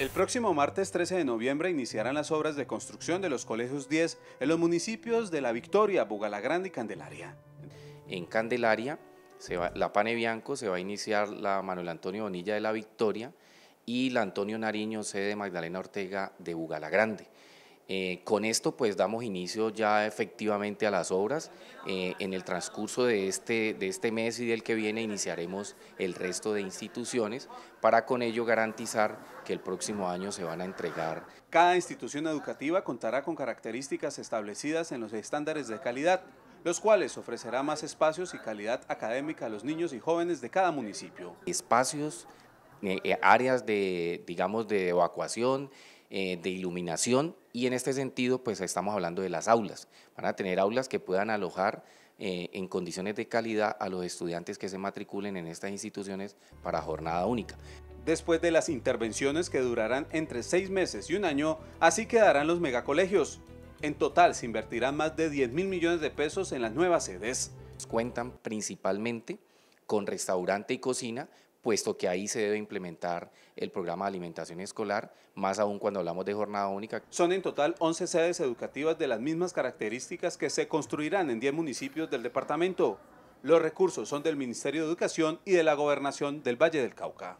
El próximo martes 13 de noviembre iniciarán las obras de construcción de los colegios 10 en los municipios de La Victoria, Bugalagrande y Candelaria. En Candelaria, se la Pane Bianco se va a iniciar la Manuel Antonio Bonilla de La Victoria y la Antonio Nariño, sede Magdalena Ortega de Bugalagrande. Eh, con esto pues damos inicio ya efectivamente a las obras. Eh, en el transcurso de este, de este mes y del que viene iniciaremos el resto de instituciones para con ello garantizar que el próximo año se van a entregar. Cada institución educativa contará con características establecidas en los estándares de calidad, los cuales ofrecerá más espacios y calidad académica a los niños y jóvenes de cada municipio. Espacios, eh, áreas de, digamos, de evacuación, eh, de iluminación y en este sentido pues estamos hablando de las aulas. Van a tener aulas que puedan alojar eh, en condiciones de calidad a los estudiantes que se matriculen en estas instituciones para jornada única. Después de las intervenciones que durarán entre seis meses y un año, así quedarán los megacolegios. En total se invertirán más de 10 mil millones de pesos en las nuevas sedes. Cuentan principalmente con restaurante y cocina puesto que ahí se debe implementar el programa de alimentación escolar, más aún cuando hablamos de jornada única. Son en total 11 sedes educativas de las mismas características que se construirán en 10 municipios del departamento. Los recursos son del Ministerio de Educación y de la Gobernación del Valle del Cauca.